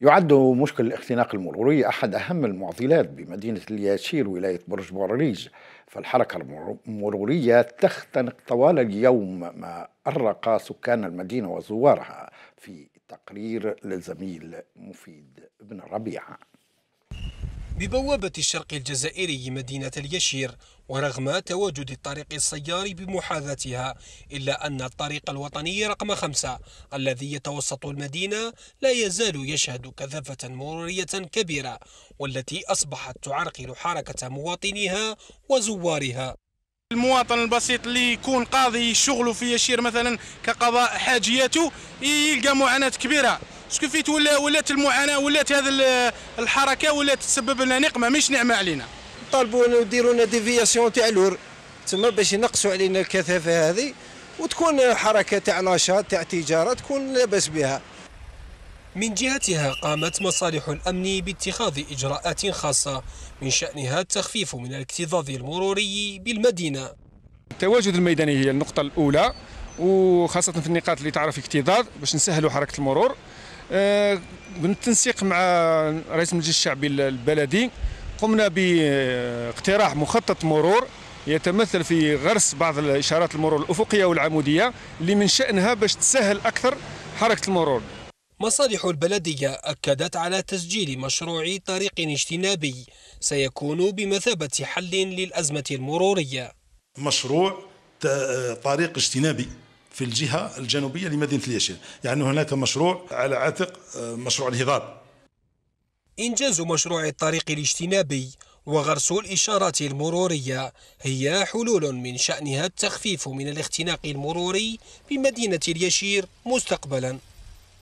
يعد مشكل الاختناق المروري أحد أهم المعضلات بمدينة الياشير ولاية برج بوريج فالحركة المرورية تختنق طوال اليوم ما أرق سكان المدينة وزوارها في تقرير للزميل مفيد بن ربيعه ببوابة الشرق الجزائري مدينة اليشير ورغم تواجد الطريق السياري بمحاذاتها إلا أن الطريق الوطني رقم خمسة الذي يتوسط المدينة لا يزال يشهد كثافة مرورية كبيرة والتي أصبحت تعرقل حركة مواطنيها وزوارها المواطن البسيط اللي يكون قاضي شغله في يشير مثلا كقضاء حاجياته يلقى معاناة كبيرة اسكو فيت ولا ولات المعاناه ولات هذه الحركه ولات تسبب لنا نقمه مش نعمه علينا طالبوا يديروا لنا ديفياسيون تاع لور تما باش ينقصوا علينا الكثافه هذه وتكون حركه تاع نشاط تاع تجاره تكون لاباس بها من جهتها قامت مصالح الأمن باتخاذ إجراءات خاصة من شأنها التخفيف من الاكتظاظ المروري بالمدينة التواجد الميداني هي النقطة الأولى وخاصة في النقاط اللي تعرف اكتظاظ باش نسهلوا حركة المرور آه، بالتنسيق مع رئيس المجلس الشعبي البلدي قمنا باقتراح مخطط مرور يتمثل في غرس بعض الاشارات المرور الافقيه والعموديه اللي من شانها باش تسهل اكثر حركه المرور مصالح البلدية أكدت على تسجيل مشروع طريق اجتنابي سيكون بمثابة حل للأزمة المرورية مشروع طريق اجتنابي في الجهة الجنوبية لمدينة اليشيل يعني هناك مشروع على عاتق آه، مشروع الهضاب إنجاز مشروع الطريق الاجتنابي وغرس الإشارات المرورية هي حلول من شأنها التخفيف من الاختناق المروري بمدينة اليشير مستقبلاً